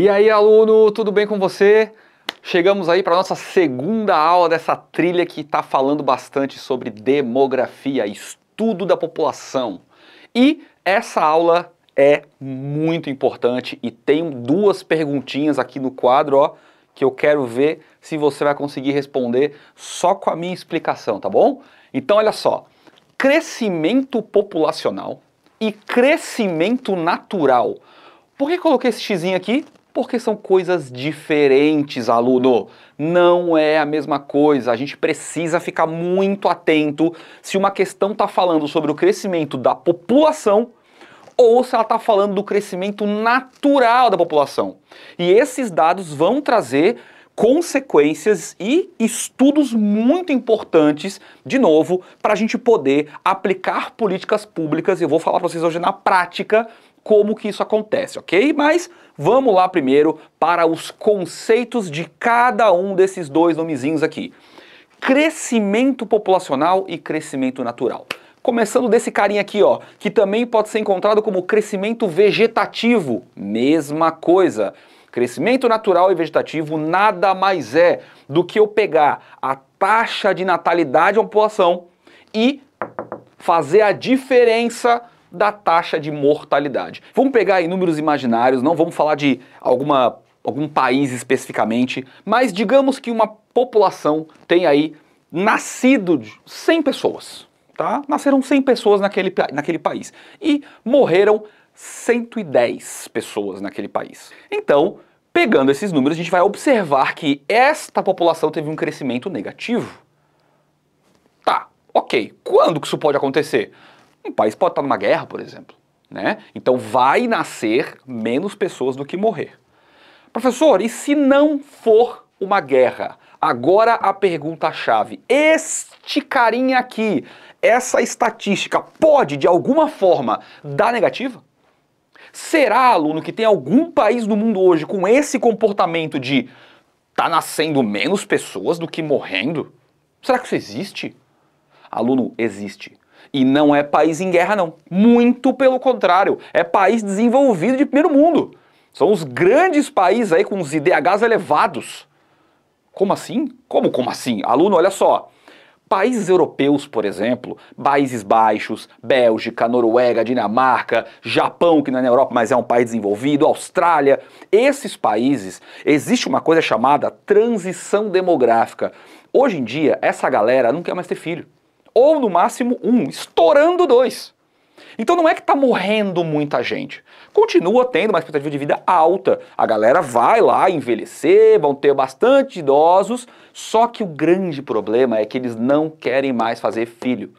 E aí, aluno, tudo bem com você? Chegamos aí para nossa segunda aula dessa trilha que está falando bastante sobre demografia, estudo da população. E essa aula é muito importante e tem duas perguntinhas aqui no quadro, ó, que eu quero ver se você vai conseguir responder só com a minha explicação, tá bom? Então, olha só. Crescimento populacional e crescimento natural. Por que coloquei esse xizinho aqui? Porque são coisas diferentes, aluno. Não é a mesma coisa. A gente precisa ficar muito atento se uma questão está falando sobre o crescimento da população ou se ela está falando do crescimento natural da população. E esses dados vão trazer consequências e estudos muito importantes, de novo, para a gente poder aplicar políticas públicas. Eu vou falar para vocês hoje na prática como que isso acontece, ok? Mas vamos lá primeiro para os conceitos de cada um desses dois nomezinhos aqui. Crescimento populacional e crescimento natural. Começando desse carinha aqui, ó, que também pode ser encontrado como crescimento vegetativo. Mesma coisa. Crescimento natural e vegetativo nada mais é do que eu pegar a taxa de natalidade da população e fazer a diferença da taxa de mortalidade. Vamos pegar aí números imaginários, não vamos falar de alguma, algum país especificamente, mas digamos que uma população tem aí nascido 100 pessoas, tá? Nasceram 100 pessoas naquele, naquele país e morreram 110 pessoas naquele país. Então, pegando esses números, a gente vai observar que esta população teve um crescimento negativo. Tá, ok. Quando que isso pode acontecer? Um país pode estar numa guerra, por exemplo. Né? Então vai nascer menos pessoas do que morrer. Professor, e se não for uma guerra? Agora a pergunta-chave. Este carinha aqui, essa estatística, pode de alguma forma dar negativa? Será, aluno, que tem algum país no mundo hoje com esse comportamento de tá nascendo menos pessoas do que morrendo? Será que isso existe? Aluno, existe. E não é país em guerra, não. Muito pelo contrário, é país desenvolvido de primeiro mundo. São os grandes países aí com os IDHs elevados. Como assim? Como, como assim? Aluno, olha só. Países europeus, por exemplo, Países Baixos, Bélgica, Noruega, Dinamarca, Japão, que não é na Europa, mas é um país desenvolvido, Austrália, esses países, existe uma coisa chamada transição demográfica. Hoje em dia, essa galera não quer mais ter filho ou no máximo um, estourando dois. Então não é que está morrendo muita gente. Continua tendo uma expectativa de vida alta. A galera vai lá envelhecer, vão ter bastante idosos, só que o grande problema é que eles não querem mais fazer filho.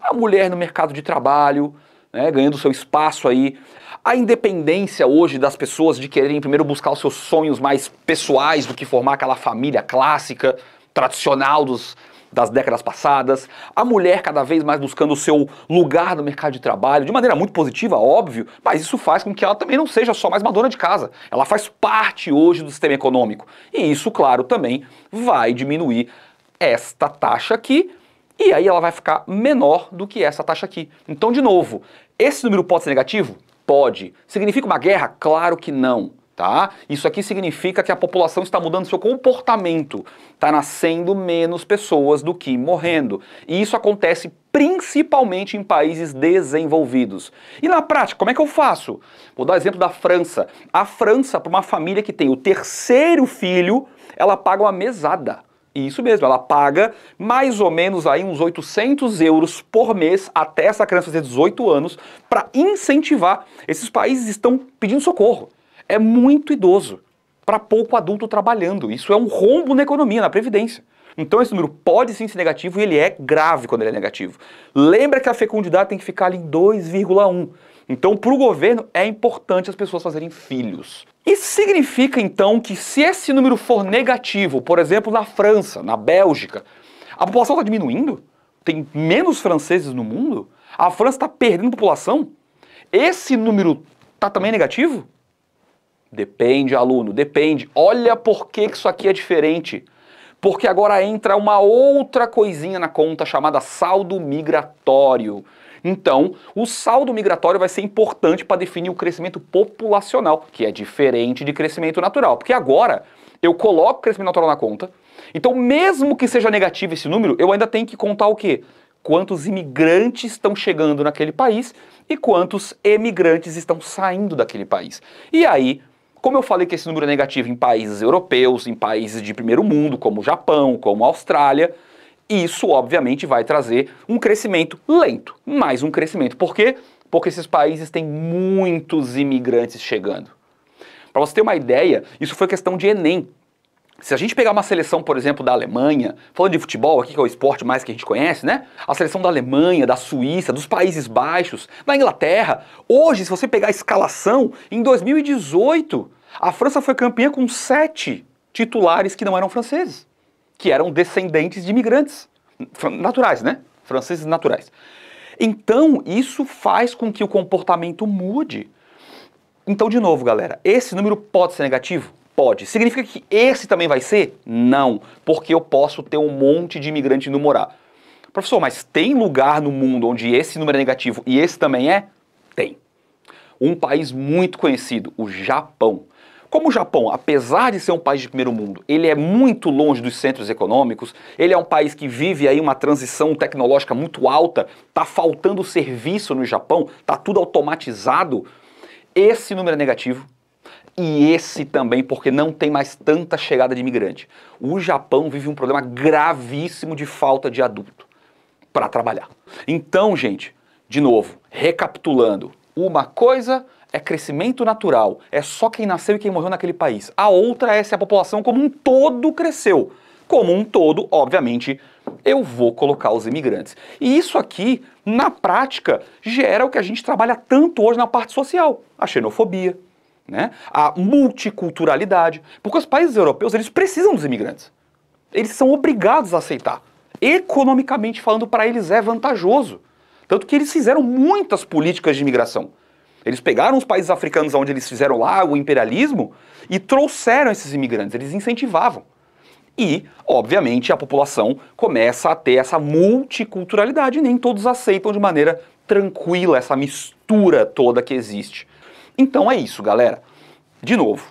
A mulher no mercado de trabalho, né, ganhando seu espaço aí. A independência hoje das pessoas de quererem primeiro buscar os seus sonhos mais pessoais do que formar aquela família clássica, tradicional dos das décadas passadas, a mulher cada vez mais buscando o seu lugar no mercado de trabalho, de maneira muito positiva, óbvio, mas isso faz com que ela também não seja só mais uma dona de casa. Ela faz parte hoje do sistema econômico. E isso, claro, também vai diminuir esta taxa aqui, e aí ela vai ficar menor do que essa taxa aqui. Então, de novo, esse número pode ser negativo? Pode. Significa uma guerra? Claro que não. Tá? Isso aqui significa que a população está mudando seu comportamento, está nascendo menos pessoas do que morrendo. E isso acontece principalmente em países desenvolvidos. E na prática, como é que eu faço? Vou dar o exemplo da França. A França, para uma família que tem o terceiro filho, ela paga uma mesada. Isso mesmo, ela paga mais ou menos aí uns 800 euros por mês até essa criança ter 18 anos para incentivar. Esses países estão pedindo socorro é muito idoso para pouco adulto trabalhando. Isso é um rombo na economia, na previdência. Então esse número pode sim ser negativo e ele é grave quando ele é negativo. Lembra que a fecundidade tem que ficar ali em 2,1. Então, para o governo, é importante as pessoas fazerem filhos. Isso significa, então, que se esse número for negativo, por exemplo, na França, na Bélgica, a população está diminuindo? Tem menos franceses no mundo? A França está perdendo população? Esse número está também negativo? Depende, aluno, depende. Olha por que isso aqui é diferente. Porque agora entra uma outra coisinha na conta chamada saldo migratório. Então, o saldo migratório vai ser importante para definir o crescimento populacional, que é diferente de crescimento natural. Porque agora eu coloco o crescimento natural na conta. Então, mesmo que seja negativo esse número, eu ainda tenho que contar o quê? Quantos imigrantes estão chegando naquele país e quantos emigrantes estão saindo daquele país. E aí, como eu falei que esse número é negativo em países europeus, em países de primeiro mundo, como Japão, como Austrália, isso obviamente vai trazer um crescimento lento, mais um crescimento. Por quê? Porque esses países têm muitos imigrantes chegando. Para você ter uma ideia, isso foi questão de Enem. Se a gente pegar uma seleção, por exemplo, da Alemanha, falando de futebol aqui, que é o esporte mais que a gente conhece, né? A seleção da Alemanha, da Suíça, dos Países Baixos, da Inglaterra. Hoje, se você pegar a escalação, em 2018, a França foi campeã com sete titulares que não eram franceses, que eram descendentes de imigrantes. Naturais, né? Franceses naturais. Então, isso faz com que o comportamento mude. Então, de novo, galera, esse número pode ser negativo? Pode. Significa que esse também vai ser? Não, porque eu posso ter um monte de imigrante no morar. Professor, mas tem lugar no mundo onde esse número é negativo e esse também é? Tem. Um país muito conhecido, o Japão. Como o Japão, apesar de ser um país de primeiro mundo, ele é muito longe dos centros econômicos, ele é um país que vive aí uma transição tecnológica muito alta, tá faltando serviço no Japão, tá tudo automatizado. Esse número é negativo e esse também, porque não tem mais tanta chegada de imigrante. O Japão vive um problema gravíssimo de falta de adulto para trabalhar. Então, gente, de novo, recapitulando, uma coisa é crescimento natural, é só quem nasceu e quem morreu naquele país. A outra é se a população como um todo cresceu. Como um todo, obviamente, eu vou colocar os imigrantes. E isso aqui, na prática, gera o que a gente trabalha tanto hoje na parte social: a xenofobia, né? a multiculturalidade, porque os países europeus eles precisam dos imigrantes. Eles são obrigados a aceitar. Economicamente falando, para eles é vantajoso. Tanto que eles fizeram muitas políticas de imigração. Eles pegaram os países africanos onde eles fizeram lá o imperialismo e trouxeram esses imigrantes, eles incentivavam. E, obviamente, a população começa a ter essa multiculturalidade, nem todos aceitam de maneira tranquila essa mistura toda que existe. Então é isso, galera. De novo,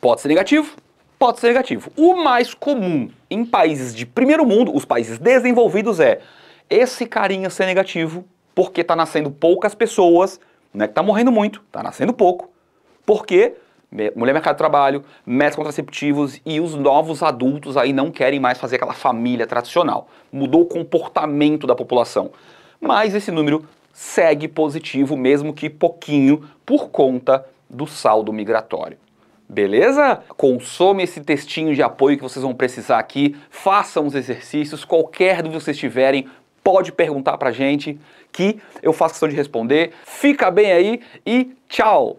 pode ser negativo, pode ser negativo. O mais comum em países de primeiro mundo, os países desenvolvidos, é esse carinha ser negativo porque está nascendo poucas pessoas, não é que está morrendo muito, está nascendo pouco. Porque mulher mercado de trabalho, métodos contraceptivos e os novos adultos aí não querem mais fazer aquela família tradicional. Mudou o comportamento da população. Mas esse número segue positivo, mesmo que pouquinho, por conta do saldo migratório. Beleza? Consome esse textinho de apoio que vocês vão precisar aqui, façam os exercícios, qualquer dúvida que vocês tiverem, pode perguntar pra gente que eu faço questão de responder. Fica bem aí e tchau!